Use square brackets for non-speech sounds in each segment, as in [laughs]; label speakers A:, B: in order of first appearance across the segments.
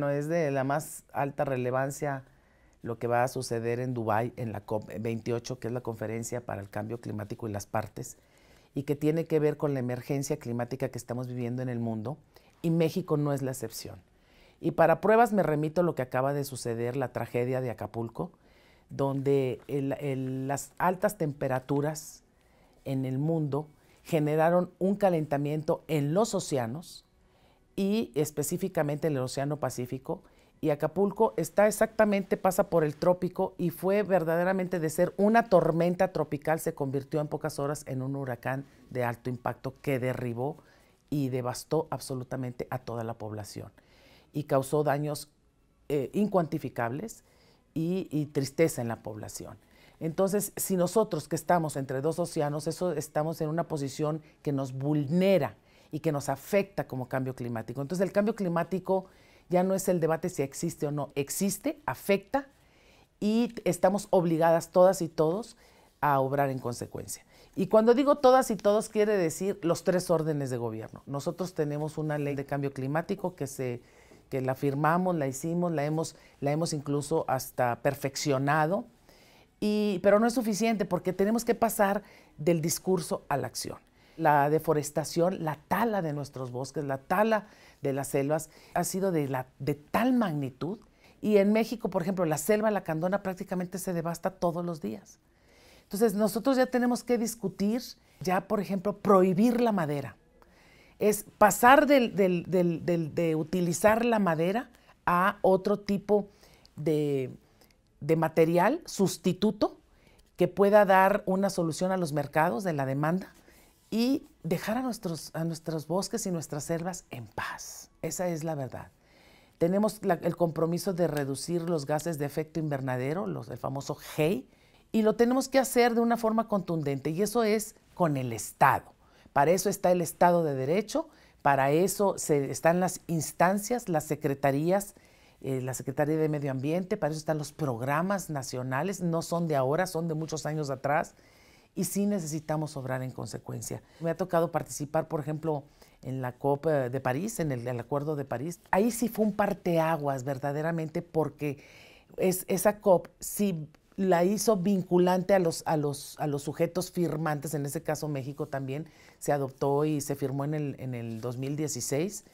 A: No es de la más alta relevancia lo que va a suceder en Dubái en la COP28, que es la conferencia para el cambio climático y las partes, y que tiene que ver con la emergencia climática que estamos viviendo en el mundo, y México no es la excepción. Y para pruebas me remito a lo que acaba de suceder, la tragedia de Acapulco, donde las altas temperaturas en el mundo generaron un calentamiento en los océanos, y específicamente en el Océano Pacífico. Y Acapulco está exactamente, pasa por el trópico y fue verdaderamente de ser una tormenta tropical, se convirtió en pocas horas en un huracán de alto impacto que derribó y devastó absolutamente a toda la población y causó daños eh, incuantificables y tristeza en la población. Entonces, si nosotros que estamos entre dos océanos, eso estamos en una posición que nos vulnera y que nos afecta como cambio climático. Entonces el cambio climático ya no es el debate si existe o no, existe, afecta y estamos obligadas todas y todos a obrar en consecuencia. Y cuando digo todas y todos quiere decir los tres órdenes de gobierno. Nosotros tenemos una ley de cambio climático que se la firmamos, la hicimos, la hemos la hemos incluso hasta perfeccionado. Y, pero no es suficiente porque tenemos que pasar del discurso a la acción la deforestación, la tala de nuestros bosques, la tala de las selvas, ha sido de, tal magnitud. Y en México, por ejemplo, la selva la candona prácticamente se devasta todos los días. Entonces, nosotros ya tenemos que discutir, ya, por ejemplo, prohibir la madera. Es pasar de utilizar la madera a otro tipo de material sustituto que pueda dar una solución a los mercados de la demanda y dejar a nuestros, bosques y nuestras selvas en paz. Esa es la verdad. Tenemos el compromiso de reducir los gases de efecto invernadero, los, el famoso GEI, y lo tenemos que hacer de una forma contundente, y eso es con el Estado. Para eso está el Estado de Derecho, para eso se, están las instancias, las secretarías, eh, la Secretaría de Medio Ambiente, para eso están los programas nacionales, no son de ahora, son de muchos años atrás y sí necesitamos obrar en consecuencia. Me ha tocado participar, por ejemplo, en la COP eh, de París, en el, Acuerdo de París. Ahí sí fue un parteaguas verdaderamente porque es, esa COP sí la hizo vinculante a los, a, los, a los sujetos firmantes, en ese caso México también se adoptó y se firmó en el, en el 2016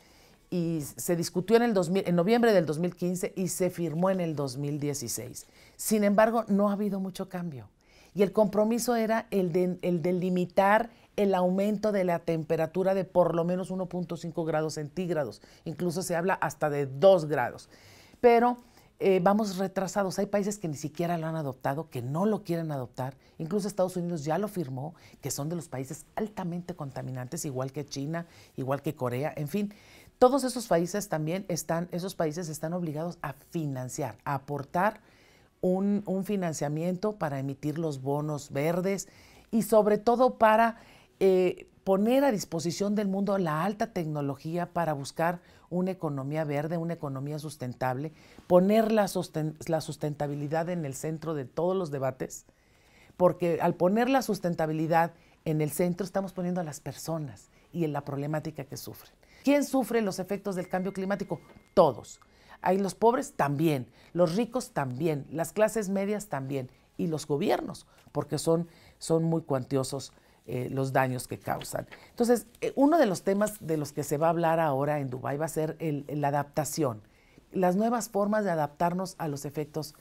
A: y se discutió en, el en noviembre del 2015 y se firmó en el 2016. Sin embargo, no ha habido mucho cambio y el compromiso era el de, el limitar el aumento de la temperatura de por lo menos 1.5 grados centígrados, incluso se habla hasta de 2 grados. Pero eh, vamos retrasados. Hay países que ni siquiera lo han adoptado, que no lo quieren adoptar. Incluso Estados Unidos ya lo firmó, que son de los países altamente contaminantes, igual que China, igual que Corea, en fin. Todos esos países también están, esos países están obligados a financiar, a aportar un, financiamiento para emitir los bonos verdes y sobre todo para eh, poner a disposición del mundo la alta tecnología para buscar una economía verde, una economía sustentable, poner la, la sustentabilidad en el centro de todos los debates, porque al poner la sustentabilidad en el centro estamos poniendo a las personas y en la problemática que sufren. ¿Quién sufre los efectos del cambio climático? Todos. Hay los pobres también, los ricos también, las clases medias también y los gobiernos, porque son, son muy cuantiosos eh, los daños que causan. Entonces, eh, uno de los temas de los que se va a hablar ahora en Dubái va a ser la adaptación, las nuevas formas de adaptarnos a los efectos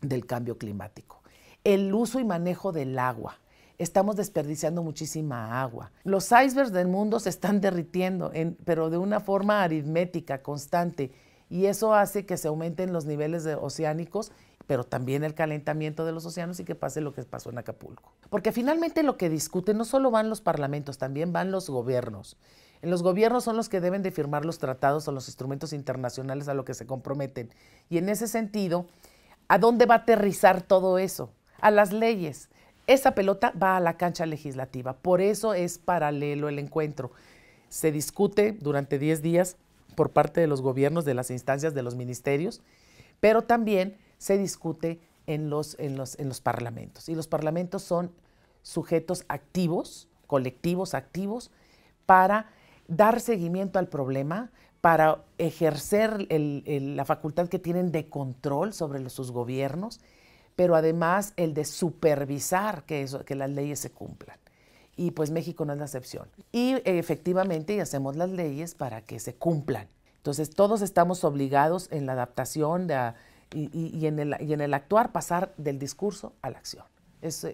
A: del cambio climático, el uso y manejo del agua, estamos desperdiciando muchísima agua. Los icebergs del mundo se están [laughs] derritiendo, pero de una forma aritmética, constante y eso hace que se aumenten los niveles de oceánicos pero también el calentamiento de los océanos y que pase lo que pasó en Acapulco. Porque finalmente lo que discuten no solo van los parlamentos, también van los gobiernos. En los gobiernos son los que deben de firmar los tratados o los instrumentos internacionales a lo que se comprometen. Y en ese sentido, ¿a dónde va a aterrizar todo eso? A las leyes. Esa pelota va a la cancha legislativa. Por eso es paralelo el encuentro. Se discute durante 10 días por parte de los gobiernos, de las instancias, de los ministerios, pero también se discute en los, en los, parlamentos. Y los parlamentos son sujetos activos, colectivos activos, para dar seguimiento al problema, para ejercer la facultad que tienen de control sobre los, sus gobiernos, pero además el de supervisar que las leyes se cumplan y pues México no es la excepción. Y efectivamente hacemos las leyes para que se cumplan. Entonces todos estamos obligados en la adaptación y, en el, actuar pasar del discurso a la acción. Es,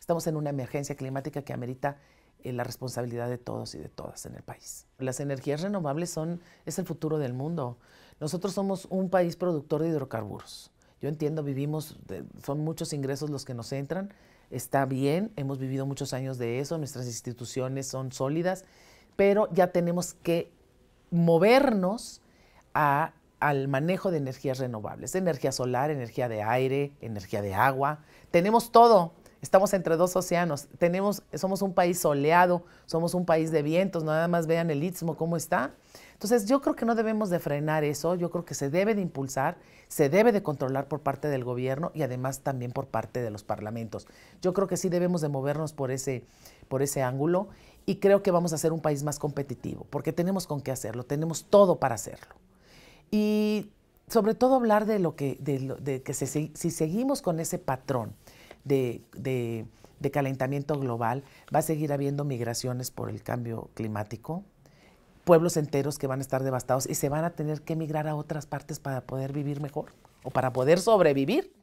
A: estamos en una emergencia climática que amerita eh, la responsabilidad de todos y de todas en el país. Las energías renovables son, es el futuro del mundo. Nosotros somos un país productor de hidrocarburos. Yo entiendo, vivimos, son muchos ingresos los que nos entran, está bien, hemos vivido muchos años de eso, nuestras instituciones son sólidas, pero ya tenemos que movernos al manejo de energías renovables, energía solar, energía de aire, energía de agua, tenemos todo, Estamos entre dos océanos. Tenemos, somos un país soleado, somos un país de vientos, nada más vean el istmo cómo está. Entonces yo creo que no debemos de frenar eso, yo creo que se debe de impulsar, se debe de controlar por parte del gobierno y además también por parte de los parlamentos. Yo creo que sí debemos de movernos por ese, por ese ángulo y creo que vamos a ser un país más competitivo, porque tenemos con qué hacerlo, tenemos todo para hacerlo. Y sobre todo hablar de lo que, de, que si seguimos con ese patrón de, de, calentamiento global, va a seguir habiendo migraciones por el cambio climático, pueblos enteros que van a estar devastados y se van a tener que emigrar a otras partes para poder vivir mejor o para poder sobrevivir.